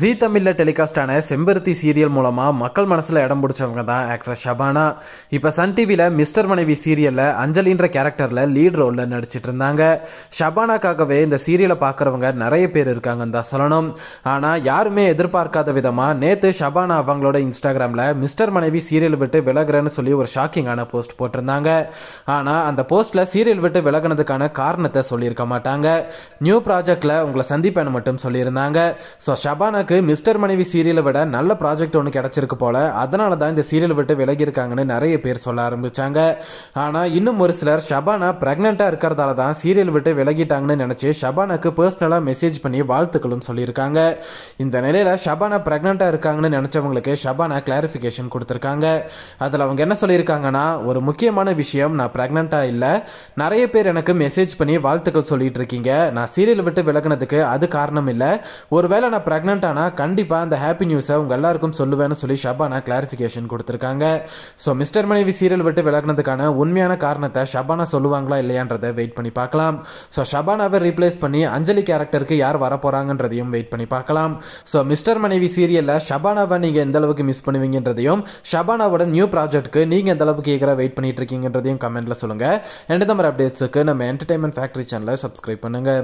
G தமிழில் டெலிகாஸ்டான செம்பருத்தி serial மூலமாக மக்கள் மனசில் இடம் பிடிச்சவங்க தான் ஆக்டர் ஷபானா இப்போ சன் டிவியில் மிஸ்டர் மனைவி சீரியலில் அஞ்சலின்ற கேரக்டரில் லீட் ரோலில் நடிச்சிட்டு இருந்தாங்க ஷபானாக்காகவே இந்த சீரியலை பார்க்குறவங்க நிறைய பேர் இருக்காங்கன்னு தான் சொல்லணும் ஆனால் யாருமே எதிர்பார்க்காத விதமாக நேற்று ஷபானா அவங்களோட இன்ஸ்டாகிராமில் மிஸ்டர் மனைவி சீரியல் விட்டு விலகுறேன்னு சொல்லி ஒரு ஷாக்கிங்கான போஸ்ட் போட்டிருந்தாங்க ஆனால் அந்த போஸ்ட்டில் சீரியல் விட்டு விலகினதுக்கான காரணத்தை சொல்லியிருக்க மாட்டாங்க நியூ ப்ராஜெக்டில் உங்களை சந்திப்பேன்னு மட்டும் சொல்லியிருந்தாங்க ஸோ ஷபானா எனக்கு மிஸ்டர் மனைவி சீரியலை விட நல்ல ப்ராஜெக்ட் ஒன்று கிடச்சிருக்கு போல அதனால தான் இந்த சீரியல் விட்டு விலகியிருக்காங்கன்னு நிறைய பேர் சொல்ல ஆரம்பித்தாங்க ஆனால் இன்னும் ஒரு சிலர் ஷபானா ப்ரெக்னெண்ட்டாக இருக்கிறதால தான் சீரியல் விட்டு விலகிட்டாங்கன்னு நினச்சி ஷபானாக்கு பர்சனலாக மெசேஜ் பண்ணி வாழ்த்துக்களும் சொல்லியிருக்காங்க இந்த நிலையில் ஷபானா ப்ரெக்னெண்ட்டாக இருக்காங்கன்னு நினச்சவங்களுக்கு ஷபானா கிளாரிஃபிகேஷன் கொடுத்துருக்காங்க அதில் அவங்க என்ன சொல்லியிருக்காங்கன்னா ஒரு முக்கியமான விஷயம் நான் ப்ரெக்னெண்ட்டாக இல்லை நிறைய பேர் எனக்கு மெசேஜ் பண்ணி வாழ்த்துக்கள் சொல்லிட்டு இருக்கீங்க நான் சீரியல் விட்டு விலகினதுக்கு அது காரணம் இல்லை ஒருவேளை நான் ப்ரெக்னெண்ட் கேட்டானா கண்டிப்பாக அந்த ஹாப்பி நியூஸை உங்கள் எல்லாருக்கும் சொல்லுவேன்னு சொல்லி ஷபானா கிளாரிஃபிகேஷன் கொடுத்துருக்காங்க ஸோ மிஸ்டர் மனைவி சீரியல் விட்டு விளக்குனதுக்கான உண்மையான காரணத்தை ஷபானா சொல்லுவாங்களா இல்லையான்றதை வெயிட் பண்ணி பார்க்கலாம் ஸோ ஷபானாவை ரீப்ளேஸ் பண்ணி அஞ்சலி கேரக்டருக்கு யார் வரப்போகிறாங்கன்றதையும் வெயிட் பண்ணி பார்க்கலாம் ஸோ மிஸ்டர் மனைவி சீரியலில் ஷபானாவை நீங்கள் எந்த அளவுக்கு மிஸ் பண்ணுவீங்கன்றதையும் ஷபானாவோட நியூ ப்ராஜெக்ட்க்கு நீங்கள் எந்த அளவுக்கு ஈகராக வெயிட் பண்ணிட்டு இருக்கீங்கன்றதையும் கமெண்ட்டில் சொல்லுங்கள் ரெண்டு நம்பர் அப்டேட்ஸுக்கு நம்ம என்டர்டைன்மெண்ட் ஃபேக்ட்ரி சேனலை சப்ஸ்கிரைப் பண்ணுங்கள்